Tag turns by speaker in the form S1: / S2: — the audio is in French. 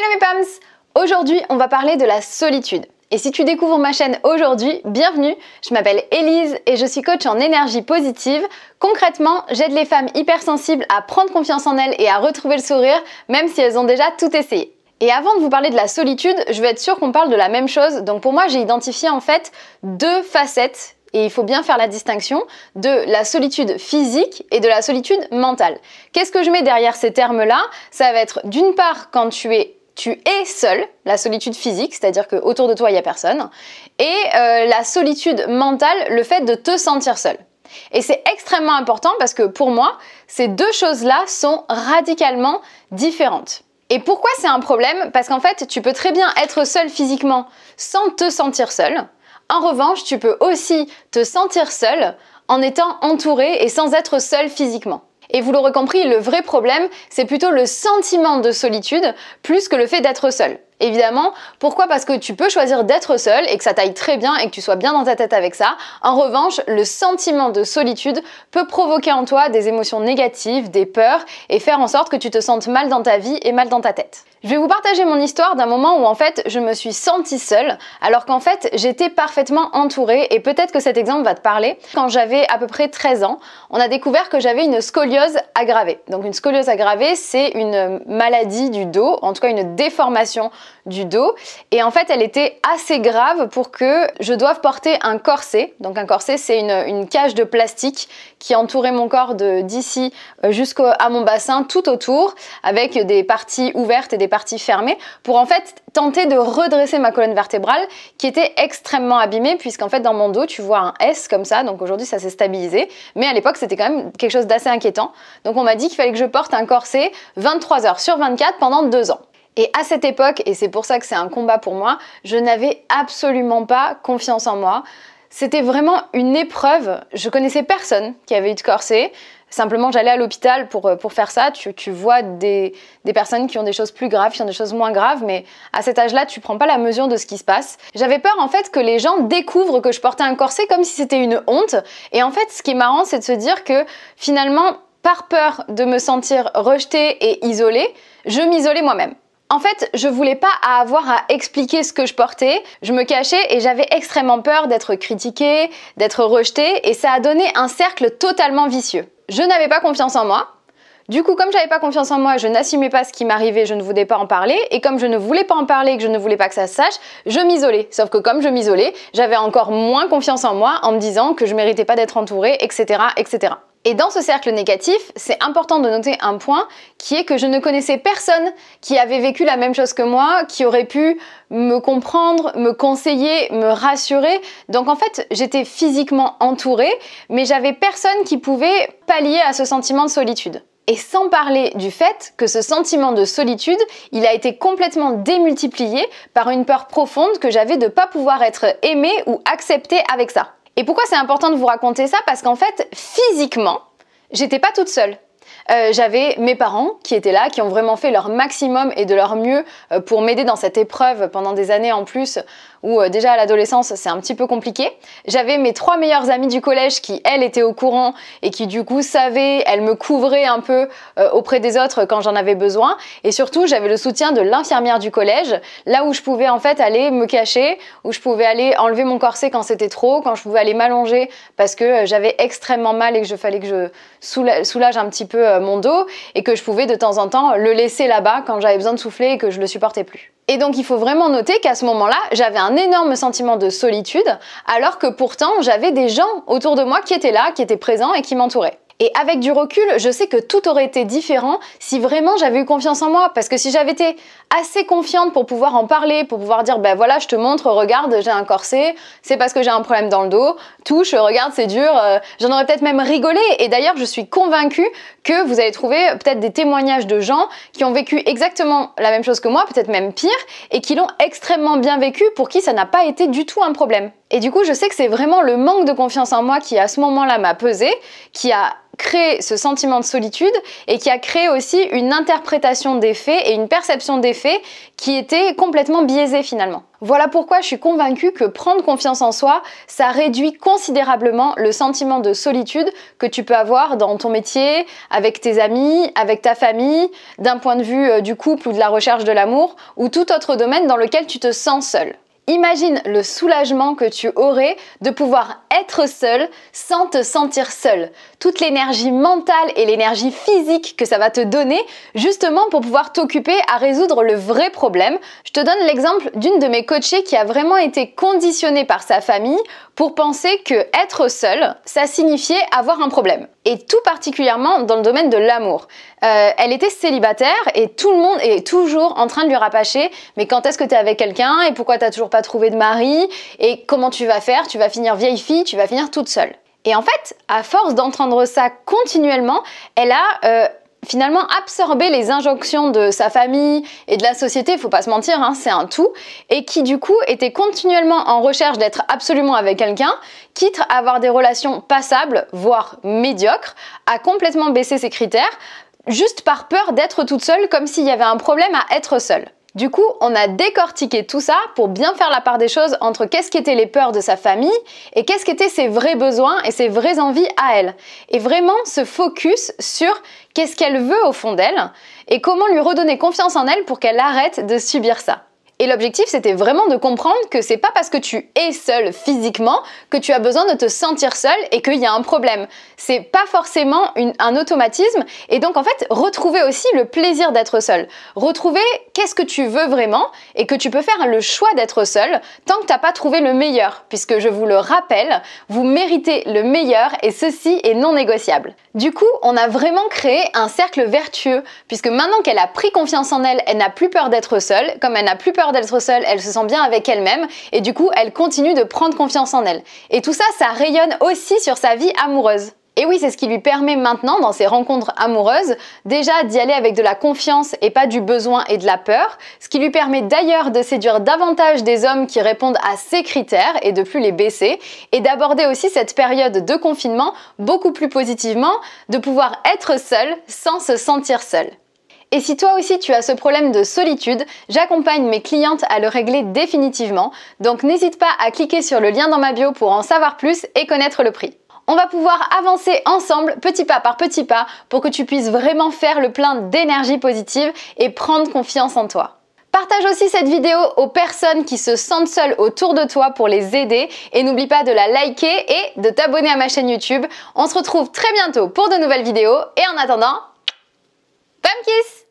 S1: Hello mes Pams Aujourd'hui, on va parler de la solitude. Et si tu découvres ma chaîne aujourd'hui, bienvenue Je m'appelle Elise et je suis coach en énergie positive. Concrètement, j'aide les femmes hypersensibles à prendre confiance en elles et à retrouver le sourire, même si elles ont déjà tout essayé. Et avant de vous parler de la solitude, je veux être sûre qu'on parle de la même chose. Donc pour moi, j'ai identifié en fait deux facettes et il faut bien faire la distinction de la solitude physique et de la solitude mentale. Qu'est-ce que je mets derrière ces termes-là Ça va être d'une part quand tu es tu es seul, la solitude physique, c'est-à-dire que autour de toi il n'y a personne, et euh, la solitude mentale, le fait de te sentir seul. Et c'est extrêmement important parce que pour moi, ces deux choses-là sont radicalement différentes. Et pourquoi c'est un problème Parce qu'en fait, tu peux très bien être seul physiquement sans te sentir seul. En revanche, tu peux aussi te sentir seul en étant entouré et sans être seul physiquement. Et vous l'aurez compris, le vrai problème, c'est plutôt le sentiment de solitude plus que le fait d'être seul. Évidemment, pourquoi Parce que tu peux choisir d'être seul et que ça t'aille très bien et que tu sois bien dans ta tête avec ça. En revanche, le sentiment de solitude peut provoquer en toi des émotions négatives, des peurs et faire en sorte que tu te sentes mal dans ta vie et mal dans ta tête. Je vais vous partager mon histoire d'un moment où en fait je me suis sentie seule alors qu'en fait j'étais parfaitement entourée et peut-être que cet exemple va te parler. Quand j'avais à peu près 13 ans, on a découvert que j'avais une scoliose aggravée. Donc une scoliose aggravée c'est une maladie du dos, en tout cas une déformation du dos. Et en fait, elle était assez grave pour que je doive porter un corset. Donc un corset, c'est une, cage de plastique qui entourait mon corps d'ici euh, jusqu'à mon bassin, tout autour, avec des parties ouvertes et des parties fermées, pour en fait tenter de redresser ma colonne vertébrale qui était extrêmement abîmée, puisqu'en fait dans mon dos, tu vois un S comme ça. Donc aujourd'hui, ça s'est stabilisé. Mais à l'époque, c'était quand même quelque chose d'assez inquiétant. Donc on m'a dit qu'il fallait que je porte un corset 23 heures sur 24 pendant deux ans. Et à cette époque, et c'est pour ça que c'est un combat pour moi, je n'avais absolument pas confiance en moi. C'était vraiment une épreuve. Je connaissais personne qui avait eu de corset. Simplement, j'allais à l'hôpital pour, euh, pour faire ça. Tu, tu vois des, des, personnes qui ont des choses plus graves, qui ont des choses moins graves, mais à cet âge-là, tu prends pas la mesure de ce qui se passe. J'avais peur en fait que les gens découvrent que je portais un corset comme si c'était une honte. Et en fait, ce qui est marrant, c'est de se dire que finalement, par peur de me sentir rejetée et isolée, je m'isolais moi-même. En fait, je voulais pas avoir à expliquer ce que je portais, je me cachais et j'avais extrêmement peur d'être critiquée, d'être rejetée et ça a donné un cercle totalement vicieux. Je n'avais pas confiance en moi. Du coup, comme j'avais pas confiance en moi, je n'assumais pas ce qui m'arrivait, je ne voulais pas en parler, et comme je ne voulais pas en parler et que je ne voulais pas que ça se sache, je m'isolais. Sauf que comme je m'isolais, j'avais encore moins confiance en moi en me disant que je méritais pas d'être entourée, etc., etc. Et dans ce cercle négatif, c'est important de noter un point qui est que je ne connaissais personne qui avait vécu la même chose que moi, qui aurait pu me comprendre, me conseiller, me rassurer. Donc en fait, j'étais physiquement entourée, mais j'avais personne qui pouvait pallier à ce sentiment de solitude. Et sans parler du fait que ce sentiment de solitude, il a été complètement démultiplié par une peur profonde que j'avais de ne pas pouvoir être aimée ou acceptée avec ça. Et pourquoi c'est important de vous raconter ça Parce qu'en fait, physiquement, j'étais pas toute seule. Euh, j'avais mes parents qui étaient là, qui ont vraiment fait leur maximum et de leur mieux euh, pour m'aider dans cette épreuve pendant des années en plus où euh, déjà à l'adolescence c'est un petit peu compliqué. J'avais mes trois meilleures amies du collège qui elles étaient au courant et qui du coup savaient, elles me couvraient un peu auprès des autres quand j'en avais besoin et surtout j'avais le soutien de l'infirmière du collège, là où je pouvais en fait aller me cacher, où je pouvais aller enlever mon corset quand c'était trop, quand je pouvais aller m'allonger parce que j'avais extrêmement mal et que je fallait que je soulage un petit peu euh, mon dos et que je pouvais de temps en temps le laisser là-bas quand j'avais besoin de souffler et que je le supportais plus. Et donc il faut vraiment noter qu'à ce moment-là, j'avais un énorme sentiment de solitude alors que pourtant j'avais des gens autour de moi qui étaient là, qui étaient présents et qui m'entouraient. Et avec du recul, je sais que tout aurait été différent si vraiment j'avais eu confiance en moi. Parce que si j'avais été assez confiante pour pouvoir en parler, pour pouvoir dire, ben voilà, je te montre, regarde, j'ai un corset, c'est parce que j'ai un problème dans le dos, touche, regarde, c'est dur, euh, j'en aurais peut-être même rigolé. Et d'ailleurs, je suis convaincue que vous allez trouver peut-être des témoignages de gens qui ont vécu exactement la même chose que moi, peut-être même pire, et qui l'ont extrêmement bien vécu, pour qui ça n'a pas été du tout un problème. Et du coup, je sais que c'est vraiment le manque de confiance en moi qui à ce moment-là m'a pesé, qui a créé ce sentiment de solitude et qui a créé aussi une interprétation des faits et une perception des faits qui était complètement biaisée finalement. Voilà pourquoi je suis convaincue que prendre confiance en soi, ça réduit considérablement le sentiment de solitude que tu peux avoir dans ton métier, avec tes amis, avec ta famille, d'un point de vue euh, du couple ou de la recherche de l'amour, ou tout autre domaine dans lequel tu te sens seul. Imagine le soulagement que tu aurais de pouvoir être seul sans te sentir seul. Toute l'énergie mentale et l'énergie physique que ça va te donner justement pour pouvoir t'occuper à résoudre le vrai problème. Je te donne l'exemple d'une de mes coachées qui a vraiment été conditionnée par sa famille pour penser que être seul, ça signifiait avoir un problème et tout particulièrement dans le domaine de l'amour. Euh, elle était célibataire et tout le monde est toujours en train de lui rapacher mais quand est-ce que tu es avec quelqu'un et pourquoi tu n'as toujours pas trouvé de mari et comment tu vas faire Tu vas finir vieille fille, tu vas finir toute seule. Et en fait, à force d'entendre ça continuellement, elle a euh, finalement absorber les injonctions de sa famille et de la société, faut pas se mentir, hein, c'est un tout, et qui du coup était continuellement en recherche d'être absolument avec quelqu'un, quitte à avoir des relations passables, voire médiocres, a complètement baissé ses critères, juste par peur d'être toute seule, comme s'il y avait un problème à être seule. Du coup, on a décortiqué tout ça pour bien faire la part des choses entre qu'est-ce qu'étaient les peurs de sa famille et qu'est-ce qu'étaient ses vrais besoins et ses vraies envies à elle. Et vraiment se focus sur qu'est-ce qu'elle veut au fond d'elle et comment lui redonner confiance en elle pour qu'elle arrête de subir ça. Et l'objectif, c'était vraiment de comprendre que c'est pas parce que tu es seul physiquement que tu as besoin de te sentir seul et qu'il y a un problème. C'est pas forcément un automatisme. Et donc, en fait, retrouver aussi le plaisir d'être seul. Retrouver qu'est-ce que tu veux vraiment et que tu peux faire le choix d'être seul tant que t'as pas trouvé le meilleur. Puisque je vous le rappelle, vous méritez le meilleur et ceci est non négociable. Du coup, on a vraiment créé un cercle vertueux puisque maintenant qu'elle a pris confiance en elle, elle n'a plus peur d'être seule, comme elle n'a plus peur d'être seule, elle se sent bien avec elle-même et du coup elle continue de prendre confiance en elle. Et tout ça, ça rayonne aussi sur sa vie amoureuse. Et oui, c'est ce qui lui permet maintenant, dans ses rencontres amoureuses, déjà d'y aller avec de la confiance et pas du besoin et de la peur, ce qui lui permet d'ailleurs de séduire davantage des hommes qui répondent à ses critères et de plus les baisser, et d'aborder aussi cette période de confinement beaucoup plus positivement, de pouvoir être seule sans se sentir seule. Et si toi aussi tu as ce problème de solitude, j'accompagne mes clientes à le régler définitivement, donc n'hésite pas à cliquer sur le lien dans ma bio pour en savoir plus et connaître le prix on va pouvoir avancer ensemble, petit pas par petit pas, pour que tu puisses vraiment faire le plein d'énergie positive et prendre confiance en toi. Partage aussi cette vidéo aux personnes qui se sentent seules autour de toi pour les aider et n'oublie pas de la liker et de t'abonner à ma chaîne YouTube. On se retrouve très bientôt pour de nouvelles vidéos et en attendant, Temkiz.